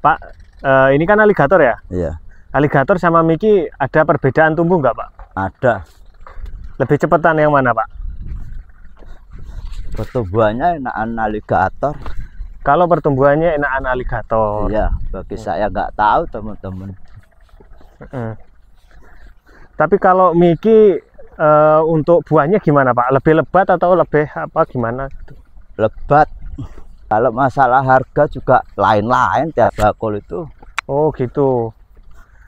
Pak, uh, ini kan aligator ya? Iya. Aligator sama Miki ada perbedaan tumbuh nggak Pak? Ada. Lebih cepetan yang mana Pak? Pertumbuhannya enakan aligator. Kalau pertumbuhannya enakan aligator. Iya, bagi saya nggak tahu teman-teman. Tapi kalau Miki uh, eh, untuk buahnya gimana Pak? Lebih lebat atau lebih apa gimana? Lebat. Kalau masalah harga juga lain-lain tiap bakul itu. Oh gitu.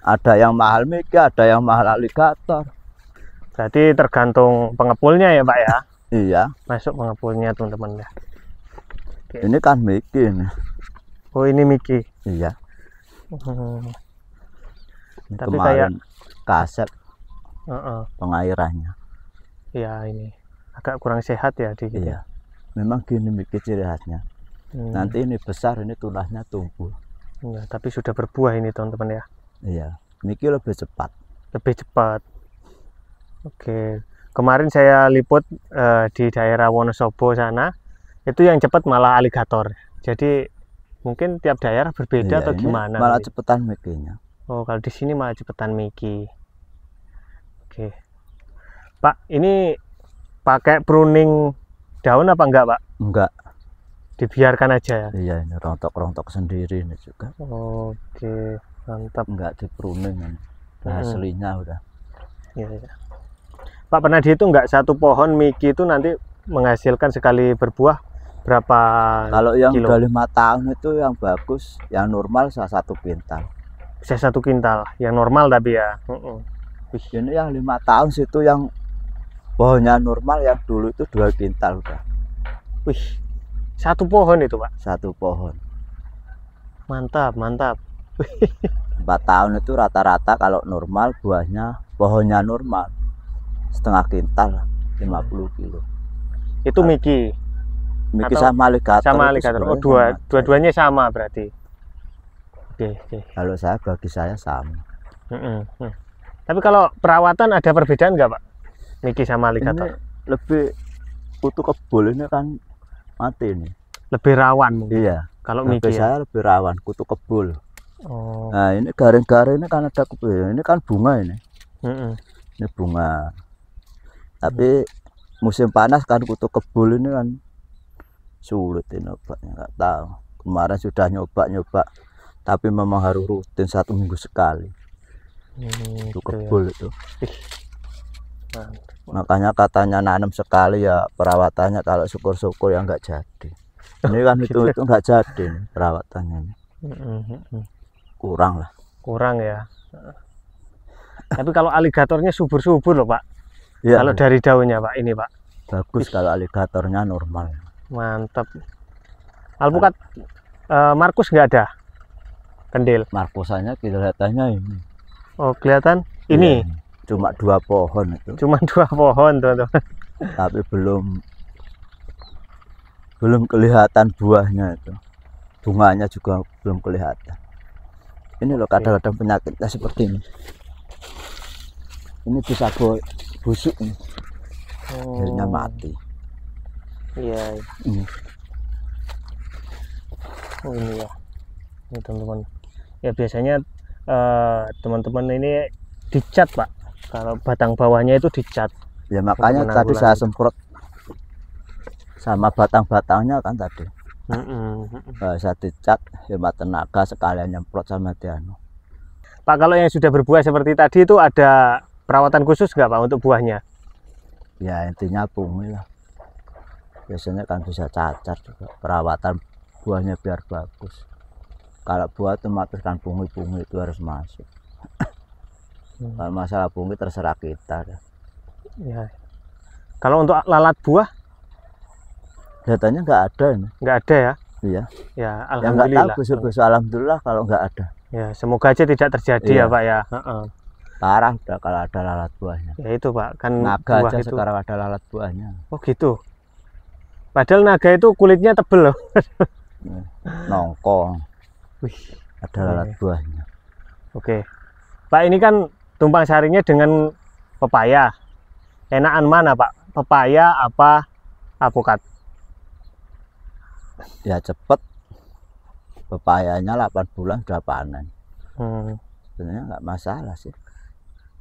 Ada yang mahal mega, ada yang mahal Aligator. Jadi tergantung pengepulnya ya Pak ya? iya. Masuk pengepulnya teman-teman ya. Oke. Ini kan Miki ini. Oh ini Miki? Iya. Hmm. Ini Tapi kemarin kayak... kaset uh -uh. pengairannya. Iya ini agak kurang sehat ya di ya? Iya. Memang gini Miki ciri khasnya. Hmm. Nanti ini besar, ini tunasnya tumbuh. Ya, tapi sudah berbuah ini teman-teman ya. Iya, mikir lebih cepat. Lebih cepat. Oke, kemarin saya liput uh, di daerah Wonosobo sana, itu yang cepat malah aligator. Jadi mungkin tiap daerah berbeda iya, atau gimana? Malah cepetan Mikinya. Oh, kalau di sini malah cepetan Miki. Oke, Pak, ini pakai pruning daun apa enggak, Pak? Enggak dibiarkan aja ya iya ini rontok rontok sendiri ini juga oke mantap nggak dipruning nah, aslinya hmm. udah iya, iya. Pak pernah itu nggak satu pohon miki itu nanti menghasilkan sekali berbuah berapa kalau yang kilo? udah lima tahun itu yang bagus yang normal salah satu pintal bisa satu kintal yang normal tapi ya uh -uh. ini yang lima tahun situ yang pohonnya normal yang dulu itu dua kintal udah wih satu pohon itu, Pak? Satu pohon. Mantap, mantap. Empat tahun itu rata-rata kalau normal buahnya, pohonnya normal. Setengah kintal, 50 kilo. Itu Miki? Miki Atau sama alligator. Sama alligator. Oh, dua, dua-duanya sama berarti? Oke, oke. Okay. Kalau saya, bagi saya sama. Mm Tapi kalau perawatan ada perbedaan enggak Pak? Miki sama alligator? Ini lebih untuk kebolehnya kan mati ini. Lebih rawan mungkin. Iya. Kalau mikir. saya lebih rawan, kutu kebul. Oh. Nah ini garing-garing ini kan ada kebul. Ini kan bunga ini. Mm -mm. Ini bunga. Tapi musim panas kan kutu kebul ini kan sulit ini obatnya nggak tahu. Kemarin sudah nyoba-nyoba, tapi memang harus rutin satu minggu sekali. kutu kebul ya. itu. Ih makanya katanya nanam sekali ya perawatannya kalau syukur-syukur ya enggak jadi ini kan itu itu nggak jadi perawatannya mm-hmm. kurang lah kurang ya tapi kalau aligatornya subur-subur loh pak ya, kalau dari daunnya pak ini pak bagus kalau aligatornya normal mantap alpukat uh, Markus nggak ada kendil Markusannya kelihatannya ini oh kelihatan ini ya cuma dua pohon itu cuma dua pohon teman-teman tapi belum belum kelihatan buahnya itu bunganya juga belum kelihatan ini loh kadang-kadang penyakitnya seperti ini ini bisa busuk ini oh. akhirnya mati iya, iya, ini oh ini ya ini teman-teman ya biasanya eh, teman-teman uh, teman -teman ini dicat pak kalau batang bawahnya itu dicat ya makanya tadi saya semprot sama batang-batangnya kan tadi mm -hmm. saya dicat hemat ya, tenaga sekalian nyemprot sama Tiano Pak kalau yang sudah berbuah seperti tadi itu ada perawatan khusus nggak Pak untuk buahnya ya intinya bumi lah biasanya kan bisa cacar juga perawatan buahnya biar bagus kalau buah itu kan bumi bungi itu harus masuk Hmm. Kalau masalah bumi terserah kita. Ya. Kalau untuk lalat buah? Datanya nggak ada. Nggak ada ya? Iya. Ya, alhamdulillah. Ya, nggak tahu, besok alhamdulillah kalau nggak ada. Ya, semoga aja tidak terjadi ya, iya. ya Pak ya. Uh -uh. Parah udah kalau ada lalat buahnya. Ya itu Pak, kan naga buah aja itu. sekarang ada lalat buahnya. Oh gitu. Padahal naga itu kulitnya tebel loh. Iya. Nongkong. Wih. Ada lalat iya. buahnya. Oke. Pak ini kan tumpang sarinya dengan pepaya enakan mana pak pepaya apa apokat ya cepet pepayanya 8 bulan sudah panen hmm. sebenarnya nggak masalah sih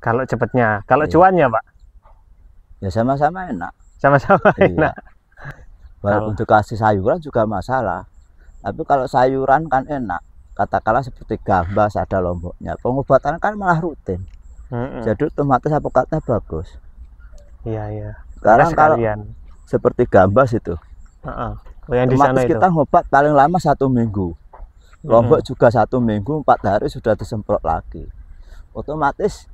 kalau cepetnya kalau iya. cuannya pak ya sama-sama enak sama-sama iya. enak walaupun kasih dikasih sayuran juga masalah tapi kalau sayuran kan enak katakanlah seperti gambas ada lomboknya pengobatan kan malah rutin hmm Jadi otomatis apokatnya bagus. Iya iya. Sekarang kalian seperti gambas itu. Uh-uh. Yang di sana kita ngobat paling lama satu minggu. Lombok mm-hmm. juga satu minggu empat hari sudah disemprot lagi. Otomatis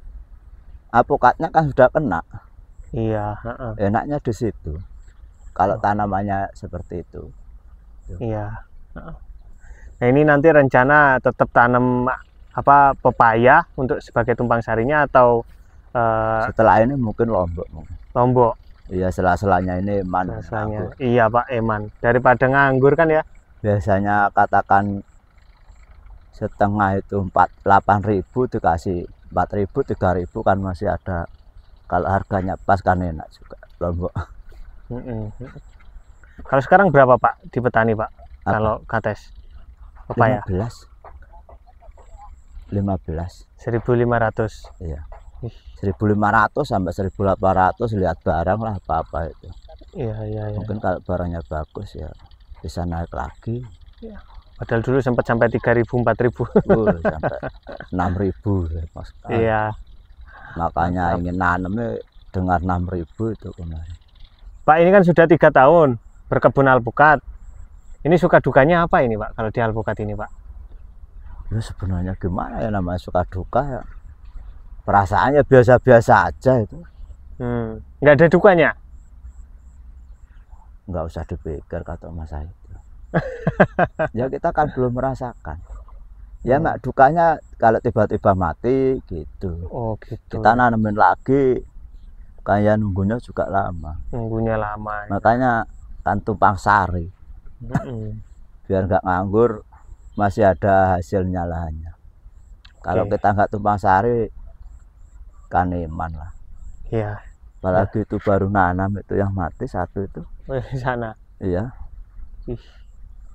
apokatnya kan sudah kena. Iya. Uh-uh. Enaknya di situ. Kalau oh. tanamannya seperti itu. Iya. Nah ini nanti rencana tetap tanam apa pepaya untuk sebagai tumpang sarinya atau uh, setelah ini mungkin lombok mungkin. lombok iya sela-selanya ini eman selanya iya pak eman daripada nganggur kan ya biasanya katakan setengah itu empat delapan ribu dikasih empat ribu tiga ribu kan masih ada kalau harganya pas kan enak juga lombok kalau sekarang berapa pak di petani pak kalau kates pepaya 15 15 1500 iya 1500 sampai 1800 lihat ya barang lah apa-apa itu iya iya ya. mungkin kalau barangnya bagus ya bisa naik lagi ya. padahal dulu sempat sampai 3000 4000 uh, sampai 6000 ya, mas iya makanya ingin nanamnya dengar 6000 itu kemarin Pak ini kan sudah tiga tahun berkebun alpukat ini suka dukanya apa ini Pak kalau di alpukat ini Pak ya sebenarnya gimana ya namanya suka duka ya perasaannya biasa-biasa aja itu hmm. ada dukanya nggak usah dipikir kata Mas itu ya kita kan belum merasakan ya hmm. mak dukanya kalau tiba-tiba mati gitu oh gitu kita nanemin lagi kayak nunggunya juga lama nunggunya lama ya. makanya kan tumpang sari biar nggak nganggur masih ada hasil nyalahannya kalau okay. kita nggak tumpang sari kaneman lah iya yeah. apalagi yeah. itu baru nanam itu yang mati satu itu di sana iya Ih.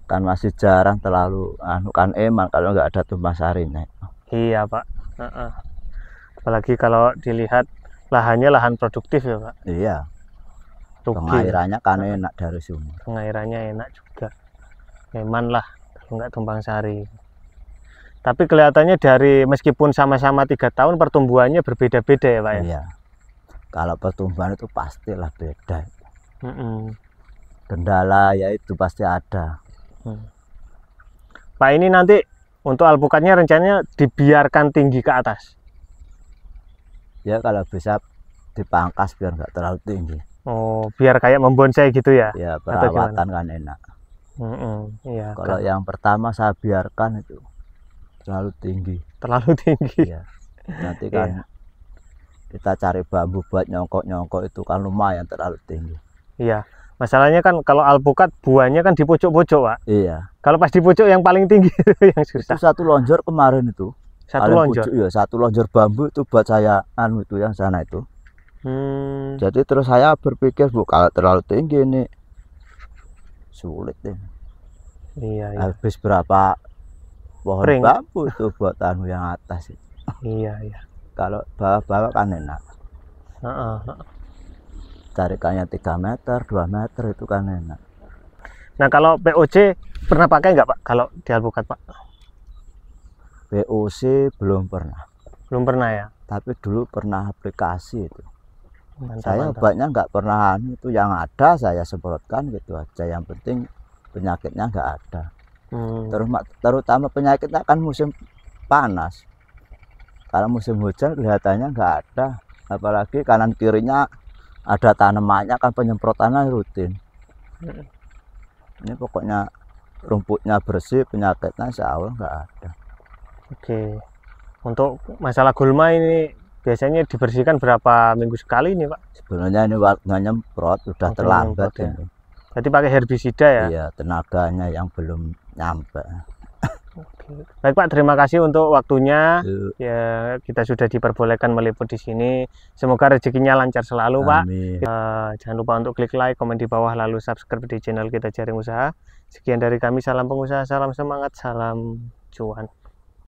kan masih jarang terlalu anu kan eman kalau nggak ada tumpang sarinya iya pak uh -uh. apalagi kalau dilihat lahannya lahan produktif ya pak iya Rugi. pengairannya kan enak dari sumur pengairannya enak juga eman lah enggak tumpang sari tapi kelihatannya dari meskipun sama-sama tiga -sama tahun pertumbuhannya berbeda-beda ya pak ya iya. kalau pertumbuhan itu pastilah beda mm -mm. kendala ya itu pasti ada hmm. pak ini nanti untuk alpukatnya rencananya dibiarkan tinggi ke atas ya kalau bisa dipangkas biar nggak terlalu tinggi oh biar kayak membonsai gitu ya ya perawatan kan enak Mm hmm iya, Kalau kan. yang pertama saya biarkan itu terlalu tinggi. Terlalu tinggi. Iya. Nanti kan iya. kita cari bambu buat nyongkok-nyongkok itu kan lumayan terlalu tinggi. Iya. Masalahnya kan kalau alpukat buahnya kan di pucuk-pucuk, Pak. Iya. Kalau pas di pucuk yang paling tinggi yang susah. Itu satu lonjor kemarin itu. Satu paling lonjor. Pucuk, iya, satu lonjor bambu itu buat saya anu itu yang sana itu. Hmm. Jadi terus saya berpikir, Bu, kalau terlalu tinggi ini sulit deh. Iya, iya. Habis berapa pohon Pring. bambu itu buat tanu yang atas itu. Iya, iya. Kalau bawah-bawah kan enak. Tarikannya 3 meter, 2 meter itu kan enak. Nah, kalau POC pernah pakai nggak, Pak? Kalau di alpukat, Pak? POC belum pernah. Belum pernah ya? Tapi dulu pernah aplikasi itu mantap, saya mantap. obatnya nggak pernah anu, itu yang ada saya semprotkan gitu aja yang penting penyakitnya nggak ada hmm. terus terutama penyakitnya kan musim panas kalau musim hujan kelihatannya nggak ada apalagi kanan kirinya ada tanamannya kan penyemprotannya rutin hmm. ini pokoknya rumputnya bersih penyakitnya seawal nggak ada oke okay. untuk masalah gulma ini biasanya dibersihkan berapa minggu sekali ini pak sebenarnya ini waktunya nyemprot sudah okay, oh, terlambat ya. ini jadi pakai herbisida ya iya tenaganya yang belum nyampe Baik Pak, terima kasih untuk waktunya. Yuk. Ya, kita sudah diperbolehkan meliput di sini. Semoga rezekinya lancar selalu, Amin. Pak. Uh, eh, jangan lupa untuk klik like, komen di bawah, lalu subscribe di channel kita Jaring Usaha. Sekian dari kami, salam pengusaha, salam semangat, salam cuan.